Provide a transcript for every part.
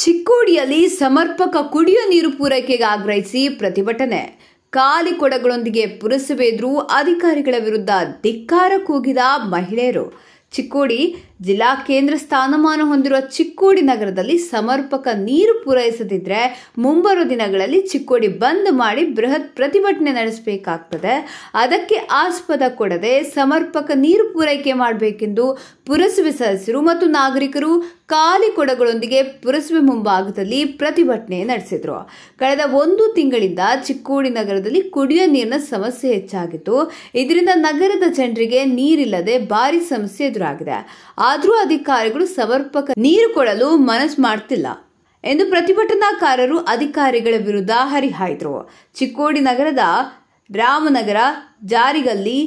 ಚಿಕ್ಕೋಡಿಯಲ್ಲಿ ಸಮರ್ಪಕ ಕುಡಿಯುವ ನೀರು ಪೂರೈಕೆಗೆ ಆಗ್ರಹಿಸಿ ಪ್ರತಿಭಟನೆ ಖಾಲಿ ಕೊಡಗಳೊಂದಿಗೆ ಪುರಸಭೆ ಅಧಿಕಾರಿಗಳ ವಿರುದ್ಧ ಧಿಕ್ಕಾರ ಕೂಗಿದ ಮಹಿಳೆಯರು ಚಿಕ್ಕೋಡಿ ಜಿಲ್ಲಾ ಕೇಂದ್ರ ಸ್ಥಾನಮಾನ ಹೊಂದಿರುವ ಚಿಕ್ಕೋಡಿ ನಗರದಲ್ಲಿ ಸಮರ್ಪಕ ನೀರು ಪೂರೈಸದಿದ್ರೆ ಮುಂಬರುವ ದಿನಗಳಲ್ಲಿ ಚಿಕ್ಕೋಡಿ ಬಂದ್ ಮಾಡಿ ಬೃಹತ್ ಪ್ರತಿಭಟನೆ ನಡೆಸಬೇಕಾಗ್ತದೆ ಅದಕ್ಕೆ ಆಸ್ಪದ ಕೊಡದೆ ಸಮರ್ಪಕ ನೀರು ಪೂರೈಕೆ ಮಾಡಬೇಕೆಂದು ಪುರಸಭೆ ಸದಸ್ಯರು ಮತ್ತು ನಾಗರಿಕರು ಖಾಲಿ ಕೊಡಗಳೊಂದಿಗೆ ಪುರಸಭೆ ಮುಂಭಾಗದಲ್ಲಿ ಪ್ರತಿಭಟನೆ ನಡೆಸಿದರು ಕಳೆದ ಒಂದು ತಿಂಗಳಿಂದ ಚಿಕ್ಕೋಡಿ ನಗರದಲ್ಲಿ ಕುಡಿಯುವ ನೀರಿನ ಸಮಸ್ಯೆ ಹೆಚ್ಚಾಗಿತ್ತು ಇದರಿಂದ ನಗರದ ಜನರಿಗೆ ನೀರಿಲ್ಲದೆ ಭಾರಿ ಸಮಸ್ಯೆ ಎದುರಾಗಿದೆ ಆದರೂ ಅಧಿಕಾರಿಗಳು ಸಮರ್ಪಕ ನೀರು ಕೊಡಲು ಮನಸ್ಸು ಮಾಡ್ತಿಲ್ಲ ಎಂದು ಪ್ರತಿಭಟನಾಕಾರರು ಅಧಿಕಾರಿಗಳ ವಿರುದ್ಧ ಹರಿಹಾಯ್ದರು ಚಿಕ್ಕೋಡಿ ನಗರದ ರಾಮನಗರ ಜಾರಿಗಲ್ಲಿ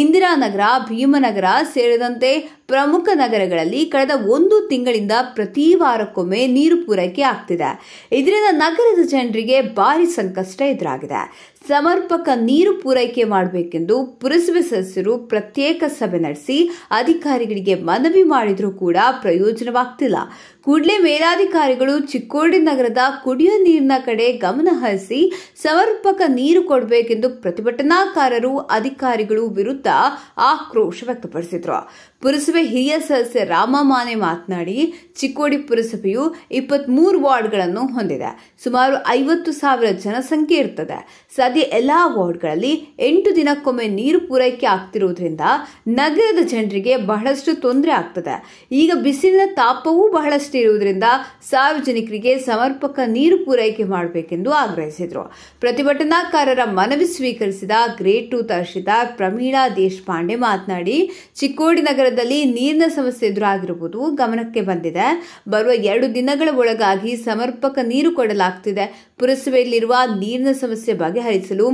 ಇಂದಿರಾನಗರ ಭೀಮನಗರ ಸೇರಿದಂತೆ ಪ್ರಮುಖ ನಗರಗಳಲ್ಲಿ ಕಳೆದ ಒಂದು ತಿಂಗಳಿಂದ ಪ್ರತಿ ವಾರಕ್ಕೊಮ್ಮೆ ನೀರು ಪೂರೈಕೆ ಆಗ್ತಿದೆ ಇದರಿಂದ ನಗರದ ಜನರಿಗೆ ಭಾರಿ ಸಂಕಷ್ಟ ಎದುರಾಗಿದೆ ಸಮರ್ಪಕ ನೀರು ಪೂರೈಕೆ ಮಾಡಬೇಕೆಂದು ಪುರಸಭೆ ಸದಸ್ಯರು ಪ್ರತ್ಯೇಕ ಸಭೆ ನಡೆಸಿ ಅಧಿಕಾರಿಗಳಿಗೆ ಮನವಿ ಮಾಡಿದರೂ ಕೂಡ ಪ್ರಯೋಜನವಾಗ್ತಿಲ್ಲ ಕೂಡಲೇ ಮೇಲಾಧಿಕಾರಿಗಳು ಚಿಕ್ಕೋಡಿ ನಗರದ ಕುಡಿಯುವ ನೀರಿನ ಕಡೆ ಗಮನ ಹರಿಸಿ ಸಮರ್ಪಕ ನೀರು ಕೊಡಬೇಕೆಂದು ಪ್ರತಿಭಟನಾಕಾರರು ಅಧಿಕಾರಿಗಳು ವಿರುದ್ಧ ಆಕ್ರೋಶ ವ್ಯಕ್ತಪಡಿಸಿದರು ಪುರಸಭೆ ಹಿರಿಯ ಸದಸ್ಯ ರಾಮ ಮಾನೆ ಮಾತನಾಡಿ ಚಿಕ್ಕೋಡಿ ಪುರಸಭೆಯು ಇಪ್ಪತ್ತ್ಮೂರು ವಾರ್ಡ್ಗಳನ್ನು ಹೊಂದಿದೆ ಸುಮಾರು ಐವತ್ತು ಸಾವಿರ ಜನಸಂಖ್ಯೆ ಇರ್ತದೆ ಸದ್ಯ ಎಲ್ಲ ವಾರ್ಡ್ಗಳಲ್ಲಿ ಎಂಟು ದಿನಕ್ಕೊಮ್ಮೆ ನೀರು ಪೂರೈಕೆ ಆಗ್ತಿರೋದ್ರಿಂದ ನಗರದ ಜನರಿಗೆ ಬಹಳಷ್ಟು ತೊಂದರೆ ಆಗ್ತದೆ ಈಗ ಬಿಸಿಲಿನ ತಾಪವೂ ಬಹಳಷ್ಟು ಇರುವುದರಿಂದ ಸಾರ್ವಜನಿಕರಿಗೆ ಸಮರ್ಪಕ ನೀರು ಪೂರೈಕೆ ಮಾಡಬೇಕೆಂದು ಆಗ್ರಹಿಸಿದರು ಪ್ರತಿಭಟನಾಕಾರರ ಮನವಿ ಸ್ವೀಕರಿಸಿದ ಗ್ರೇಟ್ ಟು ತಹಶೀಲ್ದಾರ್ ಪ್ರಮೀಳಾ ದೇಶಪಾಂಡೆ ಮಾತನಾಡಿ ಚಿಕ್ಕೋಡಿ ನಗರದಲ್ಲಿ ನೀರಿನ ಸಮಸ್ಯೆ ಎದುರಾಗಿರುವುದು ಗಮನಕ್ಕೆ ಬಂದಿದೆ ಬರುವ ಎರಡು ದಿನಗಳ ಒಳಗಾಗಿ ಸಮರ್ಪಕ ನೀರು ಕೊಡಲಾಗ್ತಿದೆ ಪುರಸಭೆಯಲ್ಲಿರುವ ನೀರಿನ ಸಮಸ್ಯೆ ಬಗೆಹರಿಸಲು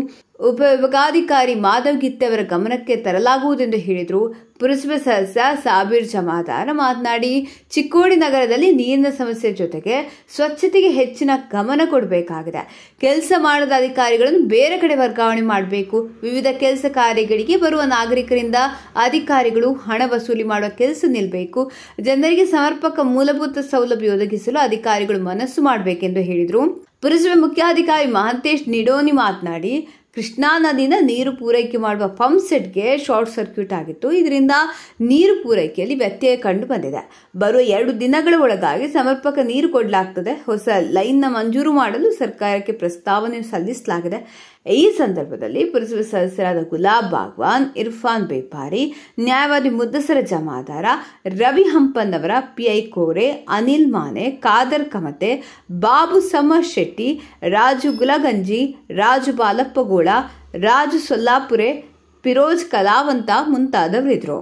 ಉಪವಿಭಾಗಾಧಿಕಾರಿ ಮಾಧವ್ ಗಿತ್ತವರ ಗಮನಕ್ಕೆ ತರಲಾಗುವುದೆಂದು ಹೇಳಿದರು ಪುರಸಭೆ ಸದಸ್ಯ ಸಾಬೀರ್ ಜಮಾದಾರ ಮಾತನಾಡಿ ಚಿಕ್ಕೋಡಿ ನಗರದಲ್ಲಿ ನೀರಿನ ಸಮಸ್ಯೆ ಜೊತೆಗೆ ಸ್ವಚ್ಛತೆಗೆ ಹೆಚ್ಚಿನ ಗಮನ ಕೊಡಬೇಕಾಗಿದೆ ಕೆಲಸ ಮಾಡದ ಅಧಿಕಾರಿಗಳನ್ನು ಬೇರೆ ಕಡೆ ವರ್ಗಾವಣೆ ಮಾಡಬೇಕು ವಿವಿಧ ಕೆಲಸ ಕಾರ್ಯಗಳಿಗೆ ಬರುವ ನಾಗರಿಕರಿಂದ ಅಧಿಕಾರಿಗಳು ಹಣ ವಸೂಲಿ ಮಾಡುವ ಕೆಲಸ ನಿಲ್ಲಬೇಕು ಜನರಿಗೆ ಸಮರ್ಪಕ ಮೂಲಭೂತ ಸೌಲಭ್ಯ ಒದಗಿಸಲು ಅಧಿಕಾರಿಗಳು ಮನಸ್ಸು ಮಾಡಬೇಕೆಂದು ಹೇಳಿದರು ಪುರಸಭೆ ಮುಖ್ಯಾಧಿಕಾರಿ ಮಹಂತೇಶ್ ನಿಡೋನಿ ಮಾತನಾಡಿ ಕೃಷ್ಣಾ ನದಿಯಿಂದ ನೀರು ಪೂರೈಕೆ ಮಾಡುವ ಪಂಪ್ ಸೆಟ್ಗೆ ಶಾರ್ಟ್ ಸರ್ಕ್ಯೂಟ್ ಆಗಿತ್ತು ಇದರಿಂದ ನೀರು ಪೂರೈಕೆಯಲ್ಲಿ ವ್ಯತ್ಯಯ ಕಂಡು ಬಂದಿದೆ ಬರುವ ಎರಡು ದಿನಗಳ ಒಳಗಾಗಿ ಸಮರ್ಪಕ ನೀರು ಕೊಡಲಾಗ್ತದೆ ಹೊಸ ಲೈನ್ನ ಮಂಜೂರು ಮಾಡಲು ಸರ್ಕಾರಕ್ಕೆ ಪ್ರಸ್ತಾವನೆ ಸಲ್ಲಿಸಲಾಗಿದೆ ಈ ಸಂದರ್ಭದಲ್ಲಿ ಪುರಸಭೆ ಸದಸ್ಯರಾದ ಗುಲಾಬ್ ಭಾಗ್ವಾನ್ ಇರ್ಫಾನ್ ಬೇಪಾರಿ ನ್ಯಾಯವಾದಿ ಮುದ್ದಸರ ಜಮಾದಾರ ರವಿ ಅವರ ಪಿಐ ಕೋರೆ ಅನಿಲ್ ಮಾನೆ ಖಾದರ್ ಕಮತೆ ಬಾಬು ಸಮರ್ ಶೆಟ್ಟಿ ರಾಜು ಗುಲಗಂಜಿ ರಾಜು ಬಾಲಪ್ಪಗೋಳ ರಾಜು ಸೊಲ್ಲಾಪುರೆ ಫಿರೋಜ್ ಕಲಾವಂತ ಮುಂತಾದವರಿದ್ರು